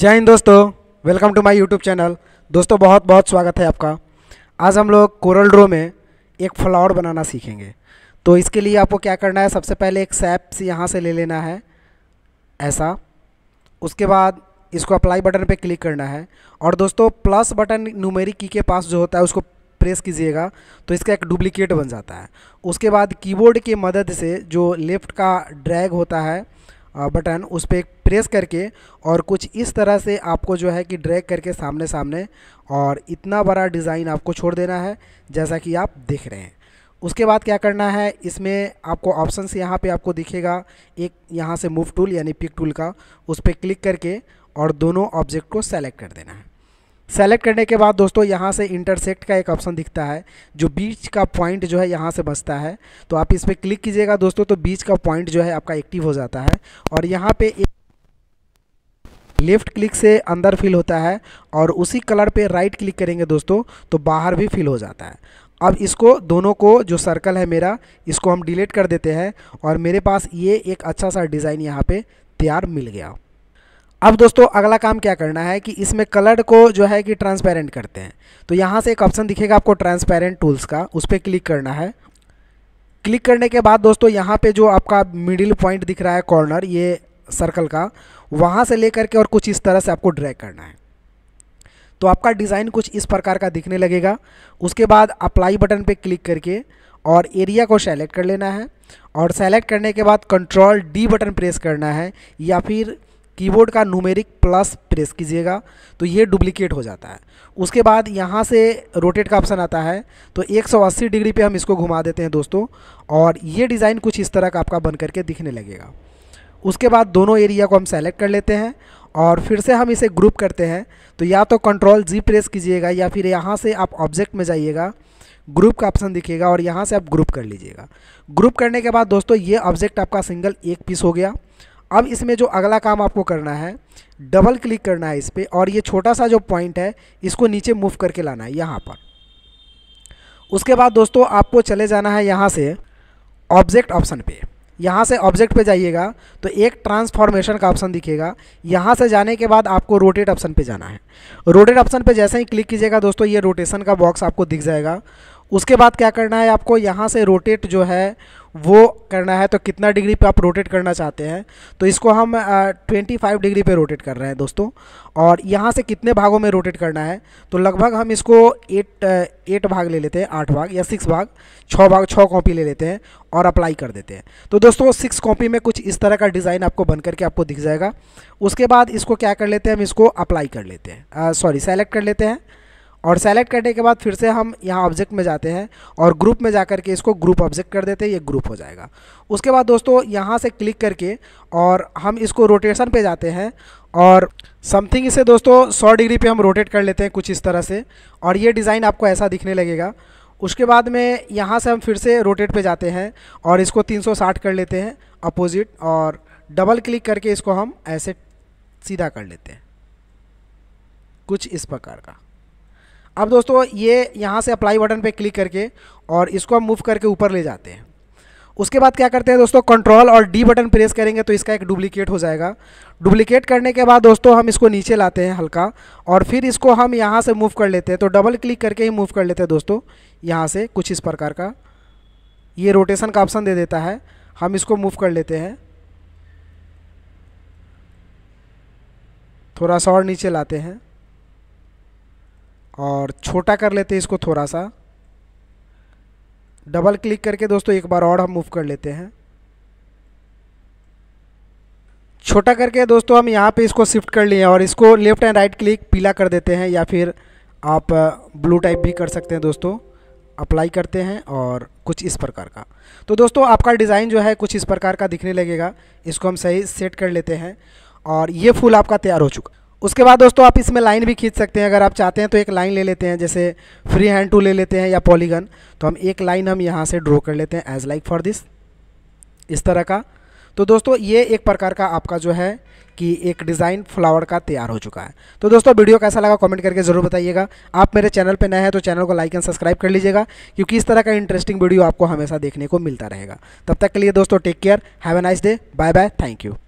जय हिंद दोस्तों welcome to my YouTube channel दोस्तों बहुत बहुत स्वागत है आपका आज हम लोग कोरल ड्रो में एक फ्लावर बनाना सीखेंगे तो इसके लिए आपको क्या करना है सबसे पहले एक से यहाँ से ले लेना है ऐसा उसके बाद इसको अप्लाई बटन पे क्लिक करना है और दोस्तों प्लस बटन न्यूमेरिक की के पास जो होता है उसको प्रेस कीजिएगा तो इसका एक डुप्लिकेट बन जाता है उसके बाद कीबोर्ड की मदद से जो लेफ़्ट का ड्रैग होता है बटन उस पर प्रेस करके और कुछ इस तरह से आपको जो है कि ड्रैग करके सामने सामने और इतना बड़ा डिज़ाइन आपको छोड़ देना है जैसा कि आप देख रहे हैं उसके बाद क्या करना है इसमें आपको से यहाँ पर आपको दिखेगा एक यहाँ से मूव टूल यानी पिक टूल का उस पर क्लिक करके और दोनों ऑब्जेक्ट को सेलेक्ट कर देना है सेलेक्ट करने के बाद दोस्तों यहाँ से इंटरसेक्ट का एक ऑप्शन दिखता है जो बीच का पॉइंट जो है यहाँ से बचता है तो आप इस पर क्लिक कीजिएगा दोस्तों तो बीच का पॉइंट जो है आपका एक्टिव हो जाता है और यहाँ पे एक लेफ़्ट क्लिक से अंदर फिल होता है और उसी कलर पे राइट क्लिक करेंगे दोस्तों तो बाहर भी फिल हो जाता है अब इसको दोनों को जो सर्कल है मेरा इसको हम डिलीट कर देते हैं और मेरे पास ये एक अच्छा सा डिज़ाइन यहाँ पर तैयार मिल गया अब दोस्तों अगला काम क्या करना है कि इसमें कलर को जो है कि ट्रांसपेरेंट करते हैं तो यहाँ से एक ऑप्शन दिखेगा आपको ट्रांसपेरेंट टूल्स का उस पर क्लिक करना है क्लिक करने के बाद दोस्तों यहाँ पे जो आपका मिडिल पॉइंट दिख रहा है कॉर्नर ये सर्कल का वहाँ से लेकर के और कुछ इस तरह से आपको ड्रैग करना है तो आपका डिज़ाइन कुछ इस प्रकार का दिखने लगेगा उसके बाद अप्लाई बटन पे क्लिक करके और एरिया को सेलेक्ट कर लेना है और सेलेक्ट करने के बाद कंट्रोल डी बटन प्रेस करना है या फिर कीबोर्ड का नूमेरिक प्लस प्रेस कीजिएगा तो ये डुप्लीकेट हो जाता है उसके बाद यहाँ से रोटेट का ऑप्शन आता है तो 180 डिग्री पे हम इसको घुमा देते हैं दोस्तों और ये डिज़ाइन कुछ इस तरह का आपका बन करके दिखने लगेगा उसके बाद दोनों एरिया को हम सेलेक्ट कर लेते हैं और फिर से हम इसे ग्रुप करते हैं तो या तो कंट्रोल जी प्रेस कीजिएगा या फिर यहाँ से आप ऑब्जेक्ट में जाइएगा ग्रुप का ऑप्शन दिखेगा और यहाँ से आप ग्रुप कर लीजिएगा ग्रुप करने के बाद दोस्तों ये ऑब्जेक्ट आपका सिंगल एक पीस हो गया अब इसमें जो अगला काम आपको करना है डबल क्लिक करना है इस पर और ये छोटा सा जो पॉइंट है इसको नीचे मूव करके लाना है यहाँ पर उसके बाद दोस्तों आपको चले जाना है यहाँ से ऑब्जेक्ट ऑप्शन पे यहाँ से ऑब्जेक्ट पे जाइएगा तो एक ट्रांसफॉर्मेशन का ऑप्शन दिखेगा यहाँ से जाने के बाद आपको रोटेट ऑप्शन पे जाना है रोटेट ऑप्शन पे जैसे ही क्लिक कीजिएगा दोस्तों ये रोटेशन का बॉक्स आपको दिख जाएगा उसके बाद क्या करना है आपको यहाँ से रोटेट जो है वो करना है तो कितना डिग्री पे आप रोटेट करना चाहते हैं तो इसको हम ट्वेंटी फाइव डिग्री पे रोटेट कर रहे हैं दोस्तों और यहाँ से कितने भागों में रोटेट करना है तो लगभग हम इसको एट एट भाग ले लेते हैं आठ भाग या सिक्स भाग छः भाग छः कॉपी ले लेते हैं और अप्लाई कर देते हैं तो दोस्तों सिक्स कॉपी में कुछ इस तरह का डिज़ाइन आपको बन करके आपको दिख जाएगा उसके बाद इसको क्या कर लेते हैं हम इसको अप्लाई कर लेते हैं सॉरी सेलेक्ट कर लेते हैं और सेलेक्ट करने के बाद फिर से हम यहाँ ऑब्जेक्ट में जाते हैं और ग्रुप में जा के इसको ग्रुप ऑब्जेक्ट कर देते हैं ये ग्रुप हो जाएगा उसके बाद दोस्तों यहाँ से क्लिक करके और हम इसको रोटेशन पे जाते हैं और समथिंग इसे दोस्तों 100 डिग्री पे हम रोटेट कर लेते हैं कुछ इस तरह से और ये डिज़ाइन आपको ऐसा दिखने लगेगा उसके बाद में यहाँ से हम फिर से रोटेट पर जाते हैं और इसको तीन कर लेते हैं अपोजिट और डबल क्लिक करके इसको हम ऐसे सीधा कर लेते हैं कुछ इस प्रकार का अब दोस्तों ये यहाँ से अप्लाई बटन पे क्लिक करके और इसको हम मूव करके ऊपर ले जाते हैं उसके बाद क्या करते हैं दोस्तों कंट्रोल और डी बटन प्रेस करेंगे तो इसका एक डुप्लीकेट हो जाएगा डुप्लीकेट करने के बाद दोस्तों हम इसको नीचे लाते हैं हल्का और फिर इसको हम यहाँ से मूव कर लेते हैं तो डबल क्लिक करके ही मूव कर लेते हैं दोस्तों यहाँ से कुछ इस प्रकार का ये रोटेशन का ऑप्शन दे देता है हम इसको मूव कर लेते हैं थोड़ा सा और नीचे लाते हैं और छोटा कर लेते हैं इसको थोड़ा सा डबल क्लिक करके दोस्तों एक बार और हम मूव कर लेते हैं छोटा करके दोस्तों हम यहाँ पे इसको शिफ्ट कर लिए और इसको लेफ़्ट एंड राइट क्लिक पीला कर देते हैं या फिर आप ब्लू टाइप भी कर सकते हैं दोस्तों अप्लाई करते हैं और कुछ इस प्रकार का तो दोस्तों आपका डिज़ाइन जो है कुछ इस प्रकार का दिखने लगेगा इसको हम सही सेट कर लेते हैं और ये फूल आपका तैयार हो चुका उसके बाद दोस्तों आप इसमें लाइन भी खींच सकते हैं अगर आप चाहते हैं तो एक लाइन ले लेते हैं जैसे फ्री हैंड टू ले लेते हैं या पॉलीगन तो हम एक लाइन हम यहाँ से ड्रॉ कर लेते हैं एज लाइक फॉर दिस इस तरह का तो दोस्तों ये एक प्रकार का आपका जो है कि एक डिज़ाइन फ्लावर का तैयार हो चुका है तो दोस्तों वीडियो कैसा लगा कमेंट करके ज़रूर बताइएगा आप मेरे चैनल पर नए हैं तो चैनल को लाइक एंड सब्सक्राइब कर लीजिएगा क्योंकि इस तरह का इंटरेस्टिंग वीडियो आपको हमेशा देखने को मिलता रहेगा तब तक के लिए दोस्तों take care have a nice day bye bye thank you